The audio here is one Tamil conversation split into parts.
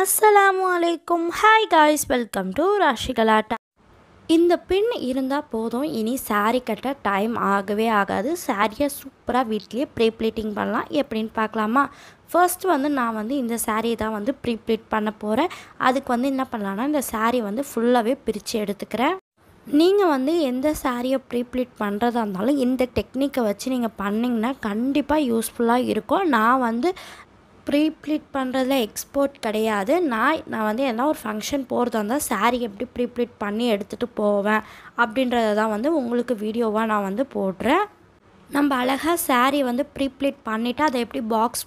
அஸ்ஸலாமு அலைக்கும் hi guys welcome to Rashigalatta இந்த பின் இருந்தால் போதும் இனி சாரீ கட்ட டைம் ஆகவே ஆகாது சாரியை சூப்பராக வீட்லேயே ப்ரீ பண்ணலாம் எப்படின்னு பார்க்கலாமா ஃபர்ஸ்ட் வந்து நான் வந்து இந்த சாரியை தான் வந்து ப்ரீ பண்ண போகிறேன் அதுக்கு வந்து என்ன பண்ணலான்னா இந்த சாரீ வந்து ஃபுல்லாகவே பிரித்து எடுத்துக்கிறேன் நீங்கள் வந்து எந்த சாரியை ப்ரீப்ளீட் பண்ணுறதா இருந்தாலும் இந்த டெக்னிக்கை வச்சு நீங்கள் பண்ணிங்கன்னா கண்டிப்பாக யூஸ்ஃபுல்லாக இருக்கும் நான் வந்து ப்ரீப்ளீட் பண்ணுறதுல எக்ஸ்போர்ட் கிடையாது நான் நான் வந்து எதனா ஒரு ஃபங்க்ஷன் போகிறதா இருந்தால் சாரீ எப்படி ப்ரீப்ளீட் பண்ணி எடுத்துகிட்டு போவேன் அப்படின்றத தான் வந்து உங்களுக்கு வீடியோவாக நான் வந்து போடுறேன் நம்ம அழகாக சாரீ வந்து ப்ரீப்ளீட் பண்ணிவிட்டு அதை எப்படி பாக்ஸ்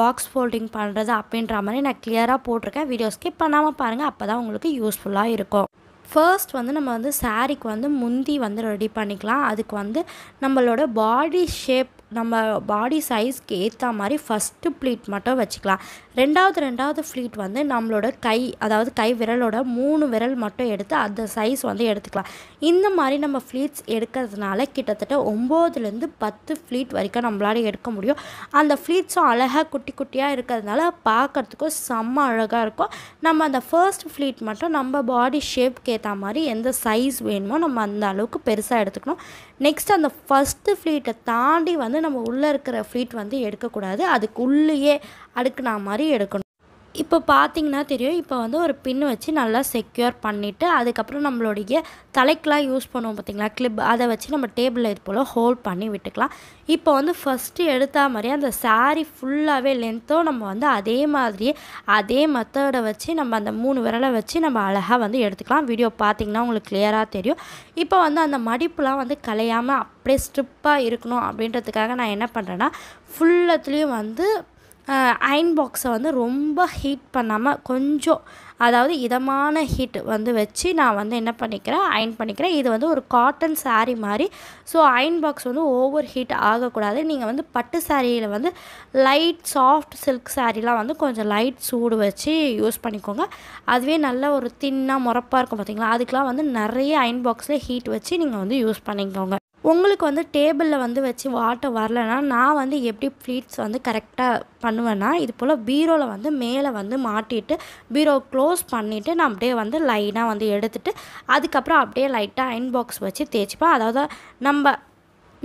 பாக்ஸ் ஃபோல்டிங் பண்ணுறது அப்படின்ற மாதிரி நான் கிளியராக போட்டிருக்கேன் வீடியோ ஸ்கிப் பண்ணாமல் பாருங்கள் அப்போ தான் உங்களுக்கு யூஸ்ஃபுல்லாக இருக்கும் ஃபர்ஸ்ட் வந்து நம்ம வந்து சாரீக்கு வந்து முந்தி வந்து ரெடி பண்ணிக்கலாம் அதுக்கு வந்து நம்மளோட பாடி ஷேப் நம்ம பாடி சைஸ்க்கு ஏற்ற மாதிரி ஃபஸ்ட்டு ப்ளீட் மட்டும் வச்சுக்கலாம் ரெண்டாவது ரெண்டாவது ஃப்ளீட் வந்து நம்மளோட கை அதாவது கை விரலோட மூணு விரல் மட்டும் எடுத்து அந்த சைஸ் வந்து எடுத்துக்கலாம் இந்த மாதிரி நம்ம ஃப்ளீட்ஸ் எடுக்கிறதுனால கிட்டத்தட்ட ஒம்போதுலேருந்து பத்து ஃப்ளீட் வரைக்கும் நம்மளால எடுக்க முடியும் அந்த ஃப்ளீட்ஸும் அழகாக குட்டி குட்டியாக இருக்கிறதுனால பார்க்குறதுக்கும் செம்ம அழகாக இருக்கும் நம்ம அந்த ஃபர்ஸ்ட் ஃப்ளீட் மட்டும் நம்ம பாடி ஷேப்க்கு ஏற்ற மாதிரி எந்த சைஸ் வேணுமோ நம்ம அந்த அளவுக்கு பெருசாக எடுத்துக்கணும் நெக்ஸ்ட் அந்த ஃபஸ்ட்டு ஃப்ளீட்டை தாண்டி வந்து நம்ம உள்ளே இருக்கிற ஃப்ளீட் வந்து எடுக்கக்கூடாது அதுக்கு உள்ளேயே அடுக்குனா மாதிரி எடுக்கணும் இப்போ பார்த்தீங்கன்னா தெரியும் இப்போ வந்து ஒரு பின் வச்சு நல்லா செக்யூர் பண்ணிவிட்டு அதுக்கப்புறம் நம்மளுடைய தலைக்கெலாம் யூஸ் பண்ணுவோம் பார்த்திங்களா கிளிப் அதை வச்சு நம்ம டேபிளில் இது போல் ஹோல்ட் பண்ணி விட்டுக்கலாம் இப்போ வந்து ஃபஸ்ட்டு எடுத்தால் மாதிரியே அந்த சாரீ ஃபுல்லாகவே லென்த்தும் நம்ம வந்து அதே மாதிரி அதே மெத்தடை வச்சு நம்ம அந்த மூணு விரலை வச்சு நம்ம அழகாக வந்து எடுத்துக்கலாம் வீடியோ பார்த்திங்கன்னா உங்களுக்கு கிளியராக தெரியும் இப்போ வந்து அந்த மடிப்புலாம் வந்து கலையாமல் அப்படியே ஸ்ட்ரிப்பாக இருக்கணும் அப்படின்றதுக்காக நான் என்ன பண்ணுறேன்னா ஃபுல்லத்துலேயும் வந்து அயன் பாக்ஸை வந்து ரொம்ப ஹீட் பண்ணாமல் கொஞ்சம் அதாவது இதமான ஹீட் வந்து வச்சு நான் வந்து என்ன பண்ணிக்கிறேன் அயன் பண்ணிக்கிறேன் இது வந்து ஒரு காட்டன் சாரி மாதிரி ஸோ அயன் பாக்ஸ் வந்து ஓவர் ஹீட் ஆகக்கூடாது நீங்கள் வந்து பட்டு சாரியில் வந்து லைட் சாஃப்ட் சில்க் சாரிலாம் வந்து கொஞ்சம் லைட் சூடு வச்சு யூஸ் பண்ணிக்கோங்க அதுவே நல்ல ஒரு தின்னாக முறப்பாக இருக்கும் பார்த்திங்களா அதுக்கெலாம் வந்து நிறைய அயன் பாக்ஸில் ஹீட் வச்சு நீங்கள் வந்து யூஸ் பண்ணிக்கோங்க உங்களுக்கு வந்து டேபிளில் வந்து வச்சு வாட்டர் வரலைன்னா நான் வந்து எப்படி ப்ளீட்ஸ் வந்து கரெக்டாக பண்ணுவேன்னா இது போல் பீரோவில் வந்து மேலே வந்து மாட்டிட்டு பீரோ க்ளோஸ் பண்ணிவிட்டு நான் அப்படியே வந்து லைனாக வந்து எடுத்துகிட்டு அதுக்கப்புறம் அப்படியே லைட்டாக அயன் பாக்ஸ் வச்சு தேய்ச்சிப்பேன் அதாவது நம்ம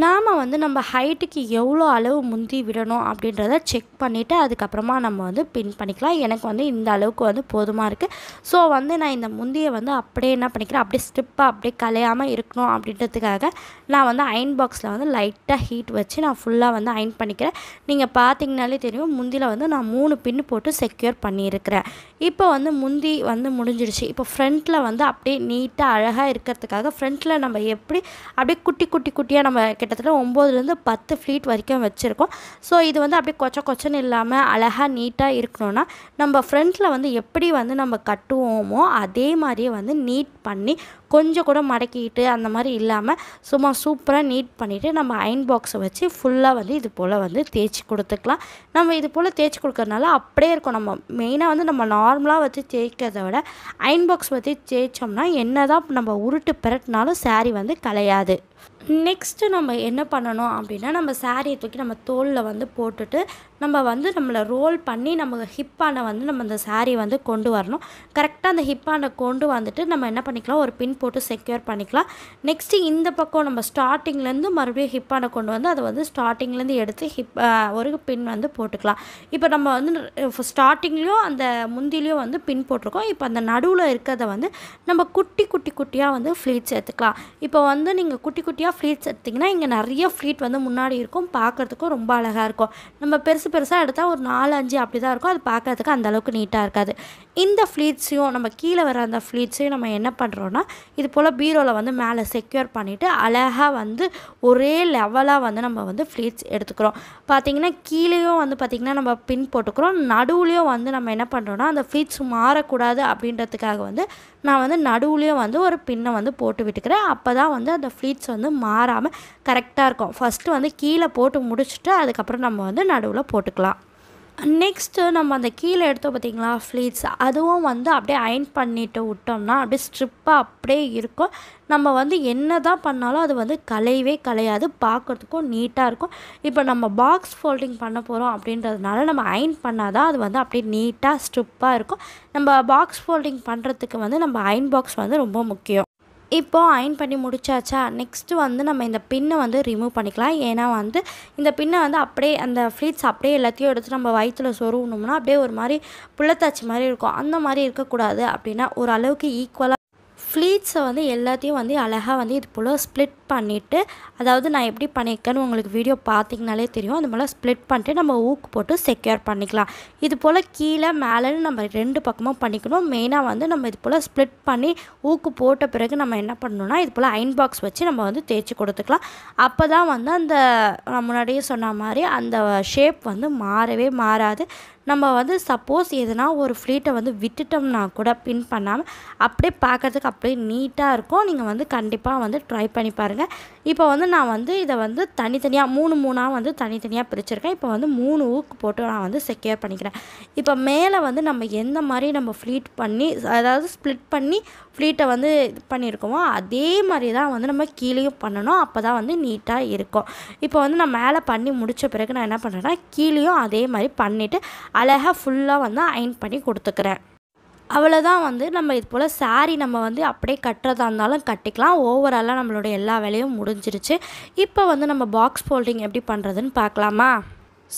நாம் வந்து நம்ம ஹைட்டுக்கு எவ்வளோ அளவு முந்தி விடணும் அப்படின்றத செக் பண்ணிவிட்டு அதுக்கப்புறமா நம்ம வந்து பின் பண்ணிக்கலாம் எனக்கு வந்து இந்த அளவுக்கு வந்து போதுமாக இருக்குது ஸோ வந்து நான் இந்த முந்தியை வந்து அப்படியே என்ன பண்ணிக்கிறேன் அப்படியே ஸ்டிப்பாக அப்படியே கலையாமல் இருக்கணும் அப்படின்றதுக்காக நான் வந்து அயன் பாக்ஸில் வந்து லைட்டாக ஹீட் வச்சு நான் ஃபுல்லாக வந்து அயன் பண்ணிக்கிறேன் நீங்கள் பார்த்தீங்கனாலே தெரியும் முந்தியில் வந்து நான் மூணு பின்னு போட்டு செக்யூர் பண்ணியிருக்கிறேன் இப்போ வந்து முந்தி வந்து முடிஞ்சிடுச்சு இப்போ ஃப்ரண்ட்டில் வந்து அப்படியே நீட்டாக அழகாக இருக்கிறதுக்காக ஃப்ரண்ட்டில் நம்ம எப்படி அப்படியே குட்டி குட்டி குட்டியாக நம்ம கிட்டத்தட்ட ஒம்போதுலேருந்து பத்து ஃப்ளீட் வரைக்கும் வச்சுருக்கோம் ஸோ இது வந்து அப்படியே கொச்ச கொச்சன்னு இல்லாமல் அழகாக நீட்டாக இருக்கணும்னா நம்ம ஃப்ரண்ட்டில் வந்து எப்படி வந்து நம்ம கட்டுவோமோ அதே மாதிரியே வந்து நீட் பண்ணி கொஞ்சம் கூட மடக்கிக்கிட்டு அந்த மாதிரி இல்லாமல் சும்மா சூப்பராக நீட் பண்ணிவிட்டு நம்ம அயன் பாக்ஸை வச்சு ஃபுல்லாக வந்து இது போல் வந்து தேய்ச்சி கொடுத்துக்கலாம் நம்ம இது போல் தேய்ச்சி கொடுக்கறனால அப்படியே இருக்கும் நம்ம மெயினாக வந்து நம்ம நார்மலாக வச்சு தேய்க்கிறத விட அயன் பாக்ஸ் வச்சு தேய்ச்சோம்னா என்ன தான் நம்ம உருட்டு பிரட்டினாலும் சாரி வந்து கலையாது நெக்ஸ்ட்டு நம்ம என்ன பண்ணணும் அப்படின்னா நம்ம சாரியை தூக்கி நம்ம தோலில் வந்து போட்டுட்டு நம்ம வந்து நம்மளை ரோல் பண்ணி நம்ம ஹிப்பாண்டை வந்து நம்ம அந்த சாரீ வந்து கொண்டு வரணும் கரெக்டாக அந்த ஹிப்பாண்டை கொண்டு வந்துட்டு நம்ம என்ன பண்ணிக்கலாம் ஒரு பின் போட்டு செக்யூர் பண்ணிக்கலாம் நெக்ஸ்ட்டு இந்த பக்கம் நம்ம ஸ்டார்டிங்லேருந்து மறுபடியும் ஹிப்பாண்டை கொண்டு வந்து அதை வந்து ஸ்டார்டிங்லேருந்து எடுத்து ஹிப் ஒரு பின் வந்து போட்டுக்கலாம் இப்போ நம்ம வந்து ஸ்டார்டிங்லேயும் அந்த முந்திலையும் வந்து பின் போட்டிருக்கோம் இப்போ அந்த நடுவில் இருக்கிறத வந்து நம்ம குட்டி குட்டி குட்டியாக வந்து ஃப்ளீட்ஸ் எடுத்துக்கலாம் இப்போ வந்து நீங்கள் குட்டி குட்டியாக ஃப்ளீட்ஸ் எடுத்திங்கன்னா இங்கே நிறைய ஃப்ளீட் வந்து முன்னாடி இருக்கும் பார்க்குறதுக்கும் ரொம்ப அழகாக இருக்கும் நம்ம பெருசு பெருசாக எடுத்தால் ஒரு நாலு அஞ்சு அப்படி தான் இருக்கும் அது பார்க்குறதுக்கு அந்தளவுக்கு நீட்டாக இருக்காது இந்த ஃப்ளீட்ஸையும் நம்ம கீழே வர அந்த ஃப்ளீட்ஸையும் நம்ம என்ன பண்ணுறோன்னா இது போல் பீரோவில் வந்து மேலே செக்யூர் பண்ணிவிட்டு அழகாக வந்து ஒரே லெவலாக வந்து நம்ம வந்து ஃப்ளீட்ஸ் எடுத்துக்கிறோம் பார்த்திங்கன்னா கீழேயும் வந்து பார்த்திங்கன்னா நம்ம பின் போட்டுக்கிறோம் நடுவுலையும் வந்து நம்ம என்ன பண்ணுறோன்னா அந்த ஃப்ளீட்ஸ் மாறக்கூடாது அப்படின்றதுக்காக வந்து நான் வந்து நடுவுலேயும் வந்து ஒரு பின்னை வந்து போட்டு விட்டுக்கிறேன் அப்போ தான் வந்து அந்த ஃப்ளீட்ஸ் வந்து மாறாமல் கரெக்டாக இருக்கும் ஃபஸ்ட்டு வந்து கீழே போட்டு முடிச்சுட்டு அதுக்கப்புறம் நம்ம வந்து நடுவில் போட்டுக்கலாம் நெக்ஸ்ட்டு நம்ம அந்த கீழே எடுத்தோம் பார்த்திங்களா ஃப்ளீட்ஸ் அதுவும் வந்து அப்படியே அயன் பண்ணிட்டு விட்டோம்னா அப்படியே ஸ்ட்ரிப்பாக அப்படியே இருக்கும் நம்ம வந்து என்ன தான் பண்ணாலும் அது வந்து கலையவே கலையாது பார்க்குறதுக்கும் நீட்டாக இருக்கும் இப்போ நம்ம பாக்ஸ் ஃபோல்டிங் பண்ண போகிறோம் அப்படின்றதுனால நம்ம அயன் பண்ணால் தான் அது வந்து அப்படியே நீட்டாக ஸ்ட்ரிப்பாக இருக்கும் நம்ம பாக்ஸ் ஃபோல்டிங் பண்ணுறதுக்கு வந்து நம்ம அயன் பாக்ஸ் வந்து ரொம்ப முக்கியம் இப்போது அயன் பண்ணி முடிச்சாச்சா நெக்ஸ்ட்டு வந்து நம்ம இந்த பின்னை வந்து ரிமூவ் பண்ணிக்கலாம் ஏன்னா வந்து இந்த பின்னை வந்து அப்படியே அந்த ஃப்ளீட்ஸ் அப்படியே எல்லாத்தையும் எடுத்து நம்ம வயிற்றில் சொருவணும்னா அப்படியே ஒரு மாதிரி புள்ளத்தாச்சி மாதிரி இருக்கும் அந்த மாதிரி இருக்கக்கூடாது அப்படின்னா ஓரளவுக்கு ஈக்குவலாக ஃப்ளீட்ஸை வந்து எல்லாத்தையும் வந்து அழகாக வந்து இது போல் ஸ்ப்ளிட் பண்ணிவிட்டு அதாவது நான் எப்படி பண்ணியிருக்கேன்னு உங்களுக்கு வீடியோ பார்த்திங்கனாலே தெரியும் அது மாதிரிலாம் ஸ்ப்ளிட் பண்ணிட்டு நம்ம ஊக்கு போட்டு செக்யூர் பண்ணிக்கலாம் இது போல் கீழே மேலேன்னு நம்ம ரெண்டு பக்கமும் பண்ணிக்கணும் மெயினாக வந்து நம்ம இது போல் ஸ்ப்ளிட் பண்ணி ஊக்கு போட்ட பிறகு நம்ம என்ன பண்ணணும்னா இது போல் அயன் பாக்ஸ் வச்சு நம்ம வந்து தேய்ச்சி கொடுத்துக்கலாம் அப்போ தான் வந்து அந்த முன்னாடியே சொன்ன மாதிரி அந்த ஷேப் வந்து மாறவே மாறாது நம்ம வந்து சப்போஸ் எதுனா ஒரு ஃப்ளீட்டை வந்து விட்டுட்டோம்னா கூட பின் பண்ணாமல் அப்படியே பார்க்குறதுக்கு அப்படியே நீட்டாக இருக்கும் நீங்கள் வந்து கண்டிப்பாக வந்து ட்ரை பண்ணி பாருங்கள் இப்போ வந்து நான் வந்து இதை வந்து தனித்தனியாக மூணு மூணாக வந்து தனித்தனியாக பிரிச்சிருக்கேன் இப்போ வந்து மூணு ஊக்கு போட்டு நான் வந்து செக்யூர் பண்ணிக்கிறேன் இப்போ மேலே வந்து நம்ம எந்த மாதிரி நம்ம ஃப்ளீட் பண்ணி அதாவது ஸ்ப்ளிட் பண்ணி ஃப்ளீட்டை வந்து இது பண்ணியிருக்கோமோ அதே மாதிரி தான் வந்து நம்ம கீழேயும் பண்ணணும் அப்போ தான் வந்து நீட்டாக இருக்கும் இப்போ வந்து நான் மேலே பண்ணி முடித்த பிறகு நான் என்ன பண்ணுறேன்னா கீழேயும் அதே மாதிரி பண்ணிவிட்டு அழகாக ஃபுல்லாக வந்து அயன் பண்ணி கொடுத்துக்கிறேன் அவ்வளோதான் வந்து நம்ம இது போல் சாரீ நம்ம வந்து அப்படியே கட்டுறதா இருந்தாலும் கட்டிக்கலாம் ஓவராலாக நம்மளோட எல்லா வேலையும் முடிஞ்சிருச்சு இப்போ வந்து நம்ம பாக்ஸ் ஃபோல்டிங் எப்படி பண்ணுறதுன்னு பார்க்கலாமா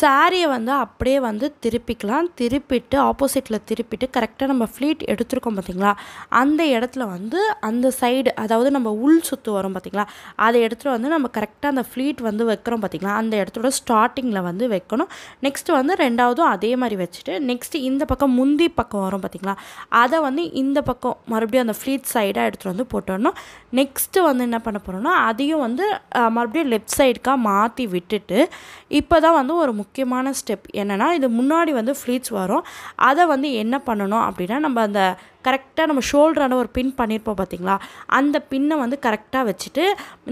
சாரியை வந்து அப்படியே வந்து திருப்பிக்கலாம் திருப்பிட்டு ஆப்போசிட்டில் திருப்பிட்டு கரெக்டாக நம்ம ஃப்ளீட் எடுத்துருக்கோம் பார்த்திங்களா அந்த இடத்துல வந்து அந்த சைடு அதாவது நம்ம உள் சுற்று வரும் பார்த்திங்களா அதை எடுத்துகிட்டு வந்து நம்ம கரெக்டாக அந்த ஃப்ளீட் வந்து வைக்கிறோம் பார்த்திங்களா அந்த இடத்தோட ஸ்டார்டிங்கில் வந்து வைக்கணும் நெக்ஸ்ட்டு வந்து ரெண்டாவதும் அதே மாதிரி வச்சுட்டு நெக்ஸ்ட்டு இந்த பக்கம் முந்தி பக்கம் வரும் பார்த்திங்களா அதை வந்து இந்த பக்கம் மறுபடியும் அந்த ஃப்ளீட் சைடாக எடுத்துகிட்டு வந்து போட்டுடணும் நெக்ஸ்ட்டு வந்து என்ன பண்ண போகிறோம்னா அதையும் வந்து மறுபடியும் லெஃப்ட் சைடுக்காக மாற்றி விட்டுட்டு இப்போ தான் வந்து ஒரு முக்கியமான ஸ்டெப் என்னென்னா இது முன்னாடி வந்து ஃப்ளீட்ஸ் வரும் அதை வந்து என்ன பண்ணணும் அப்படின்னா நம்ம அந்த கரெக்டாக நம்ம ஷோல்டரான ஒரு பின் பண்ணியிருப்போம் பார்த்திங்களா அந்த பின்னை வந்து கரெக்டாக வச்சுட்டு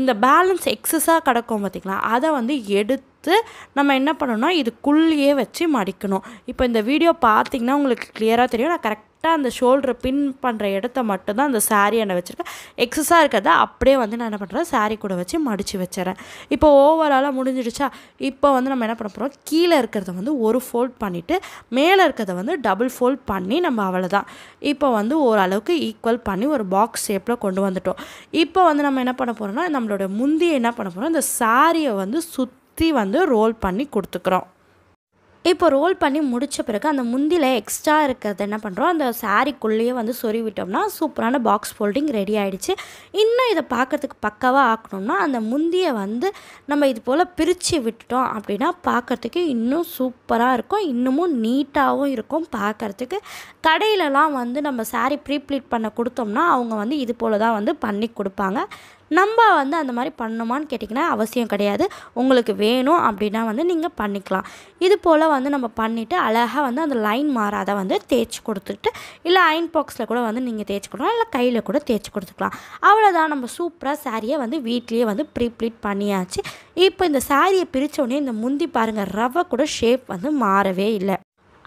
இந்த பேலன்ஸ் எக்ஸஸாக கிடக்கும் பார்த்திங்களா அதை வந்து எடுத்து எடுத்து நம்ம என்ன பண்ணணும்னா இதுக்குள்ளேயே வச்சு மடிக்கணும் இப்போ இந்த வீடியோ பார்த்திங்கன்னா உங்களுக்கு கிளியராக தெரியும் நான் கரெக்ட் கரெக்டாக அந்த ஷோல்டரை பின் பண்ணுற இடத்த மட்டும்தான் அந்த சாரீ என்ன வச்சுருக்கேன் எக்ஸஸாக இருக்கிறத அப்படியே வந்து நான் என்ன பண்ணுறேன் சாரி கூட வச்சு மடித்து வச்சுறேன் இப்போ ஓவராலாக முடிஞ்சிடுச்சா இப்போ வந்து நம்ம என்ன பண்ண போகிறோம் கீழே இருக்கிறத வந்து ஒரு ஃபோல்ட் பண்ணிவிட்டு மேலே இருக்கிறத வந்து டபுள் ஃபோல்ட் பண்ணி நம்ம அவ்வளோதான் இப்போ வந்து ஓரளவுக்கு ஈக்குவல் பண்ணி ஒரு பாக்ஸ் ஷேப்பில் கொண்டு வந்துட்டோம் இப்போ வந்து நம்ம என்ன பண்ண போகிறோம்னா நம்மளோட முந்தி என்ன பண்ண போகிறோம் இந்த சாரியை வந்து சுத் சுற்றி வந்து ரோல் பண்ணி கொடுத்துக்குறோம் இப்போ ரோல் பண்ணி முடித்த பிறகு அந்த முந்தியில் எக்ஸ்ட்ரா இருக்கிறது என்ன பண்ணுறோம் அந்த சாரிக்குள்ளேயே வந்து சொறி விட்டோம்னா சூப்பரான பாக்ஸ் ஃபோல்டிங் ரெடி ஆகிடுச்சு இன்னும் இதை பார்க்குறதுக்கு பக்காவாக ஆக்கணும்னா அந்த முந்தியை வந்து நம்ம இது போல் பிரித்து விட்டுட்டோம் அப்படின்னா பார்க்குறதுக்கு இன்னும் சூப்பராக இருக்கும் இன்னமும் நீட்டாகவும் இருக்கும் பார்க்குறதுக்கு கடையிலலாம் வந்து நம்ம சாரீ ப்ரீப்ளீட் பண்ண கொடுத்தோம்னா அவங்க வந்து இது போல் தான் வந்து பண்ணி கொடுப்பாங்க நம்ம வந்து அந்த மாதிரி பண்ணணுமான்னு கேட்டிங்கன்னா அவசியம் கிடையாது உங்களுக்கு வேணும் அப்படின்னா வந்து நீங்கள் பண்ணிக்கலாம் இது போல் வந்து நம்ம பண்ணிவிட்டு அழகாக வந்து அந்த லைன் மாறாத வந்து தேய்ச்சி கொடுத்துட்டு இல்லை அயன் பாக்ஸில் கூட வந்து நீங்கள் தேய்ச்சி கொடுக்கலாம் இல்லை கையில் கூட தேய்ச்சி கொடுத்துக்கலாம் அவ்வளோதான் நம்ம சூப்பராக சாரியை வந்து வீட்லேயே வந்து ப்ரீப்ளீட் பண்ணியாச்சு இப்போ இந்த சாரியை உடனே இந்த முந்தி பாருங்கள் ரவை கூட ஷேப் வந்து மாறவே இல்லை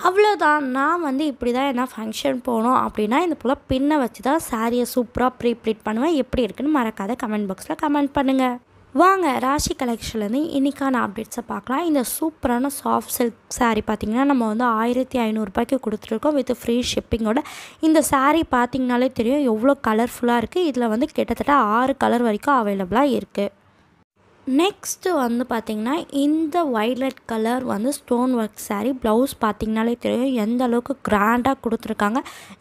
அவ்வளோதான் நான் வந்து இப்படி தான் என்ன ஃபங்க்ஷன் போகணும் அப்படின்னா இந்த போல் பின்னை வச்சு தான் சாரியை சூப்பராக ப்ரீ ப்ளீட் பண்ணுவேன் எப்படி இருக்குன்னு மறக்காத கமெண்ட் பாக்ஸில் கமெண்ட் பண்ணுங்கள் வாங்க ராஷி கலெக்ஷன்லேருந்து இன்றைக்கான அப்டேட்ஸை பார்க்கலாம் இந்த சூப்பரான சாஃப்ட் சில்க் சாரீ பார்த்திங்கன்னா நம்ம வந்து ஆயிரத்தி ஐநூறுரூபாய்க்கு கொடுத்துருக்கோம் வித் ஃப்ரீ ஷிப்பிங்கோட இந்த சாரீ பார்த்திங்கனாலே தெரியும் எவ்வளோ கலர்ஃபுல்லாக இருக்குது இதில் வந்து கிட்டத்தட்ட ஆறு கலர் வரைக்கும் அவைலபிளாக இருக்குது நெக்ஸ்ட்டு வந்து பார்த்திங்கன்னா இந்த வைலட் கலர் வந்து ஸ்டோன் ஒர்க் சாரீ ப்ளவுஸ் பார்த்திங்கனாலே தெரியும் எந்த அளவுக்கு கிராண்டாக கொடுத்துருக்காங்க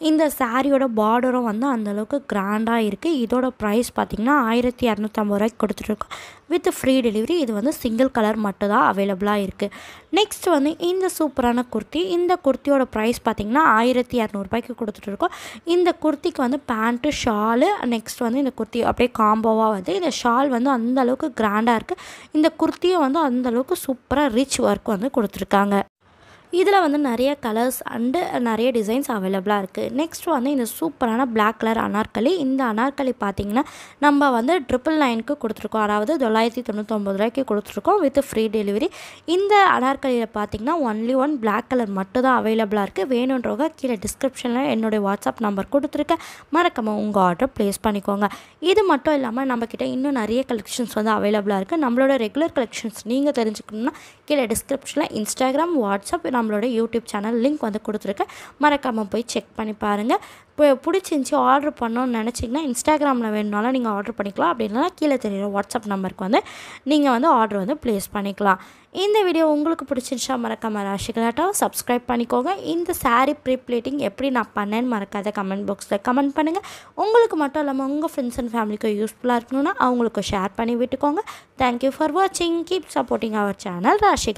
இந்த சாரியோட பார்டரும் வந்து அந்தளவுக்கு கிராண்டாக இருக்குது இதோட ப்ரைஸ் பார்த்திங்கன்னா ஆயிரத்தி இரநூத்தம்பது ரூபாய்க்கு கொடுத்துட்ருக்கோம் வித் ஃப்ரீ டெலிவரி இது வந்து சிங்கிள் கலர் மட்டும் தான் அவைலபிளாக இருக்குது நெக்ஸ்ட் வந்து இந்த சூப்பரான குர்த்தி இந்த குர்த்தியோட ப்ரைஸ் பார்த்திங்கன்னா ஆயிரத்தி இரநூறுபாய்க்கு கொடுத்துட்ருக்கோம் இந்த குர்த்திக்கு வந்து பேண்ட்டு ஷாலு நெக்ஸ்ட் வந்து இந்த குர்த்தி அப்படியே காம்போவாக வந்து இந்த ஷால் வந்து அந்தளவுக்கு கிராண்டாக இருக்குது இந்த குர்த்தியை வந்து அந்தளவுக்கு சூப்பராக ரிச் ஒர்க் வந்து கொடுத்துருக்காங்க இதில் வந்து நிறைய கலர்ஸ் அண்டு நிறைய டிசைன்ஸ் அவைலபிளாக இருக்குது நெக்ஸ்ட் வந்து இந்த சூப்பரான பிளாக் கலர் அனார்கலி இந்த அனார்கலி பார்த்திங்கன்னா நம்ம வந்து ட்ரிபிள் நைனுக்கு கொடுத்துருக்கோம் அதாவது தொள்ளாயிரத்தி தொண்ணூற்றொம்பது ரூபாய்க்கு கொடுத்துருக்கோம் வித் ஃப்ரீ டெலிவரி இந்த அனார்கலியில் பார்த்திங்கன்னா ஒன்லி ஒன் பிளாக் கலர் மட்டும் தான் அவைலபிளாக இருக்குது வேணுன்றவங்க கீழே டிஸ்கிரிப்ஷனில் என்னுடைய வாட்ஸ்அப் நம்பர் கொடுத்துருக்கேன் மறக்காமல் உங்கள் ஆர்டர் ப்ளேஸ் பண்ணிக்கோங்க இது மட்டும் இல்லாமல் நம்மக்கிட்ட இன்னும் நிறைய கலெக்ஷன்ஸ் வந்து அவைலபிளாக இருக்குது நம்மளோட ரெகுலர் கலெக்ஷன்ஸ் நீங்கள் தெரிஞ்சுக்கணுன்னா கீழே டிஸ்கிரிப்ஷனில் இன்ஸ்டாகிராம் வாட்ஸ்அப் நம்மளோட யூடியூப் சேனல் லிங்க் வந்து கொடுத்துருக்கேன் மறக்காமல் போய் செக் பண்ணி பாருங்கள் இப்போ பிடிச்சிருந்துச்சி ஆர்டர் பண்ணோன்னு நினச்சிங்கன்னா இன்ஸ்டாகிராமில் வேணுனாலும் நீங்கள் ஆர்டர் பண்ணிக்கலாம் அப்படி கீழே தெரியுற வாட்ஸ்அப் நம்பருக்கு வந்து நீங்கள் வந்து ஆர்டர் வந்து ப்ளேஸ் பண்ணிக்கலாம் இந்த வீடியோ உங்களுக்கு பிடிச்சிருந்துச்சா மறக்காமல் ராஷிகலாட்டாவும் சப்ஸ்கிரைப் பண்ணிக்கோங்க இந்த சாரீ ப்ரீப்ளேட்டிங் எப்படி நான் பண்ணேன்னு மறக்காத கமெண்ட் பாக்ஸில் கமெண்ட் பண்ணுங்கள் உங்களுக்கு மட்டும் இல்லாமல் உங்கள் ஃப்ரெண்ட்ஸ் அண்ட் ஃபேமிலிக்கும் யூஸ்ஃபுல்லாக இருக்கணும்னா அவங்களுக்கு ஷேர் பண்ணி விட்டுக்கோங்க தேங்க்யூ ஃபார் வாட்சிங் கீப் சப்போர்ட்டிங் அவர் சேனல் ராஷிகள்